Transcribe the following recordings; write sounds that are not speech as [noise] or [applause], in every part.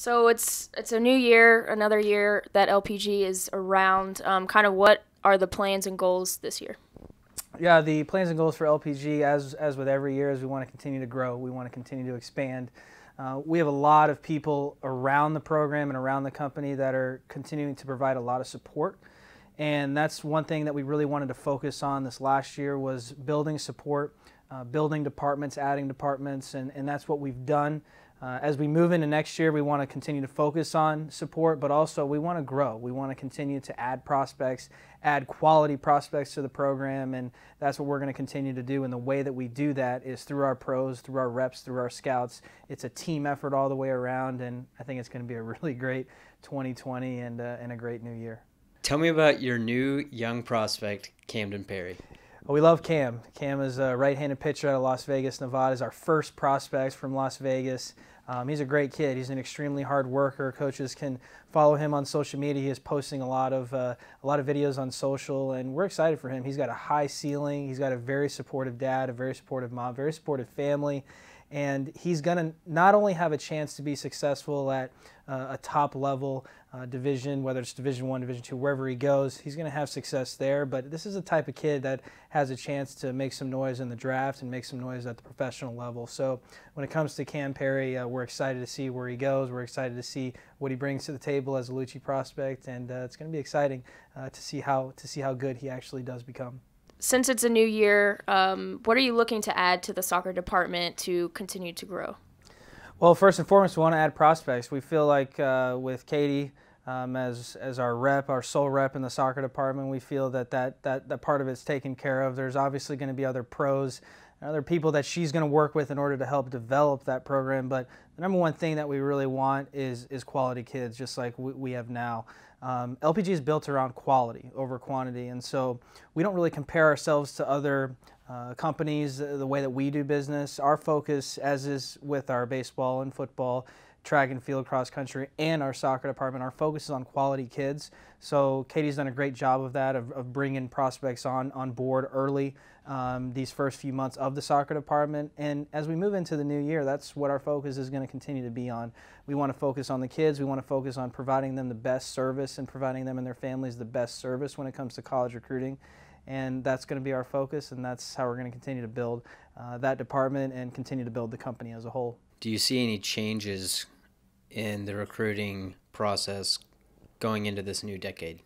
So it's it's a new year, another year that LPG is around. Um, kind of what are the plans and goals this year? Yeah, the plans and goals for LPG, as as with every year, is we want to continue to grow. We want to continue to expand. Uh, we have a lot of people around the program and around the company that are continuing to provide a lot of support. And that's one thing that we really wanted to focus on this last year was building support, uh, building departments, adding departments, and, and that's what we've done. Uh, as we move into next year, we want to continue to focus on support, but also we want to grow. We want to continue to add prospects, add quality prospects to the program, and that's what we're going to continue to do. And the way that we do that is through our pros, through our reps, through our scouts. It's a team effort all the way around, and I think it's going to be a really great 2020 and, uh, and a great new year. Tell me about your new young prospect, Camden Perry. We love Cam. Cam is a right-handed pitcher out of Las Vegas, Nevada. Is our first prospects from Las Vegas. Um, he's a great kid. He's an extremely hard worker. Coaches can follow him on social media. He is posting a lot of uh, a lot of videos on social, and we're excited for him. He's got a high ceiling. He's got a very supportive dad, a very supportive mom, very supportive family, and he's going to not only have a chance to be successful at uh, a top level uh, division, whether it's Division One, Division Two, wherever he goes, he's going to have success there. But this is the type of kid that has a chance to make some noise in the draft and make some noise at the professional level. So when it comes to Cam Perry, uh, we're excited to see where he goes. We're excited to see what he brings to the table as a Lucci prospect, and uh, it's going to be exciting uh, to see how to see how good he actually does become. Since it's a new year, um, what are you looking to add to the soccer department to continue to grow? Well, first and foremost, we want to add prospects. We feel like uh, with Katie um, as, as our rep, our sole rep in the soccer department, we feel that that, that that part of it's taken care of. There's obviously going to be other pros other people that she's going to work with in order to help develop that program. But the number one thing that we really want is is quality kids, just like we, we have now. Um, LPG is built around quality over quantity, and so we don't really compare ourselves to other uh, companies, uh, the way that we do business. Our focus, as is with our baseball and football, track and field, cross country, and our soccer department, our focus is on quality kids. So Katie's done a great job of that, of, of bringing prospects on, on board early um, these first few months of the soccer department. And as we move into the new year, that's what our focus is going to continue to be on. We want to focus on the kids. We want to focus on providing them the best service and providing them and their families the best service when it comes to college recruiting and that's going to be our focus, and that's how we're going to continue to build uh, that department and continue to build the company as a whole. Do you see any changes in the recruiting process going into this new decade?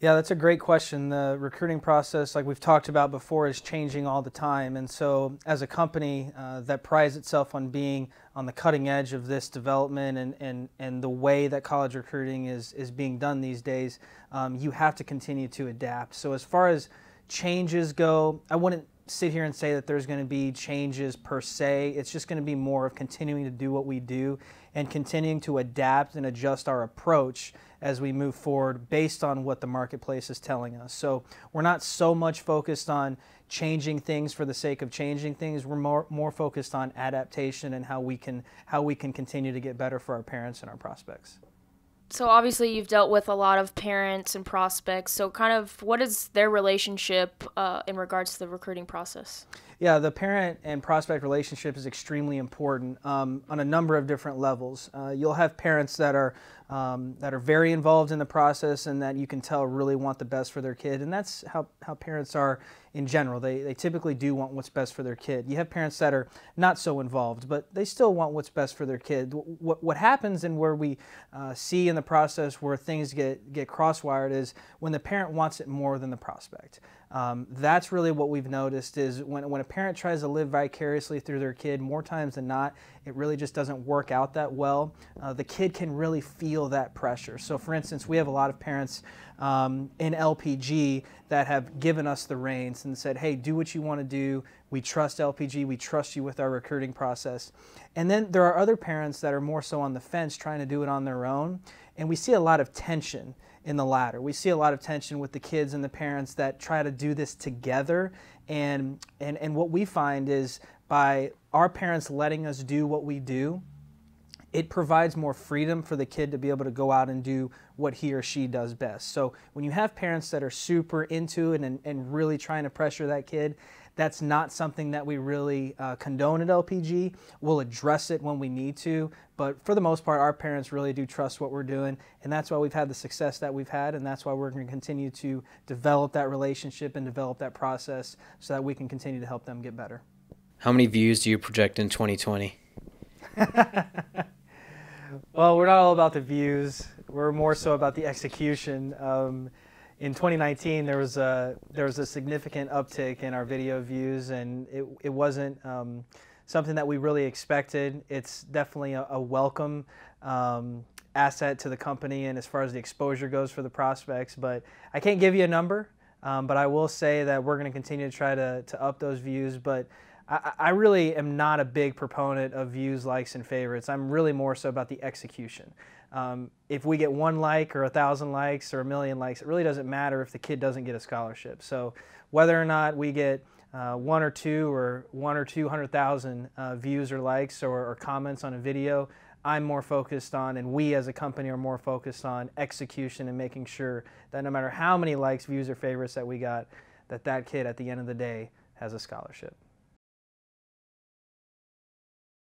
Yeah, that's a great question. The recruiting process, like we've talked about before, is changing all the time. And so, as a company uh, that prides itself on being on the cutting edge of this development and, and, and the way that college recruiting is, is being done these days, um, you have to continue to adapt. So, as far as changes go, I wouldn't sit here and say that there's going to be changes per se. It's just going to be more of continuing to do what we do and continuing to adapt and adjust our approach as we move forward based on what the marketplace is telling us. So we're not so much focused on changing things for the sake of changing things. We're more, more focused on adaptation and how we can how we can continue to get better for our parents and our prospects so obviously you've dealt with a lot of parents and prospects so kind of what is their relationship uh, in regards to the recruiting process yeah, the parent and prospect relationship is extremely important um, on a number of different levels. Uh, you'll have parents that are um, that are very involved in the process and that you can tell really want the best for their kid, and that's how, how parents are in general. They, they typically do want what's best for their kid. You have parents that are not so involved, but they still want what's best for their kid. What, what happens and where we uh, see in the process where things get, get crosswired is when the parent wants it more than the prospect. Um, that's really what we've noticed is when, when a parent tries to live vicariously through their kid more times than not, it really just doesn't work out that well. Uh, the kid can really feel that pressure. So, for instance, we have a lot of parents um, in LPG that have given us the reins and said, hey, do what you want to do. We trust LPG. We trust you with our recruiting process. And then there are other parents that are more so on the fence trying to do it on their own. And we see a lot of tension in the latter. We see a lot of tension with the kids and the parents that try to do this together. And, and, and what we find is by our parents letting us do what we do, it provides more freedom for the kid to be able to go out and do what he or she does best. So when you have parents that are super into it and, and really trying to pressure that kid, that's not something that we really uh, condone at LPG. We'll address it when we need to, but for the most part, our parents really do trust what we're doing, and that's why we've had the success that we've had, and that's why we're going to continue to develop that relationship and develop that process so that we can continue to help them get better. How many views do you project in 2020? [laughs] Well, we're not all about the views. We're more so about the execution. Um, in 2019, there was a there was a significant uptick in our video views, and it it wasn't um, something that we really expected. It's definitely a, a welcome. Um, asset to the company and as far as the exposure goes for the prospects but i can't give you a number um, but i will say that we're going to continue to try to, to up those views but I, really am not a big proponent of views, likes, and favorites. I'm really more so about the execution. Um, if we get one like or a thousand likes or a million likes, it really doesn't matter if the kid doesn't get a scholarship. So whether or not we get uh, one or two or one or two hundred thousand uh, views or likes or, or, comments on a video, I'm more focused on, and we as a company are more focused on execution and making sure that no matter how many likes, views, or favorites that we got, that that kid at the end of the day has a scholarship.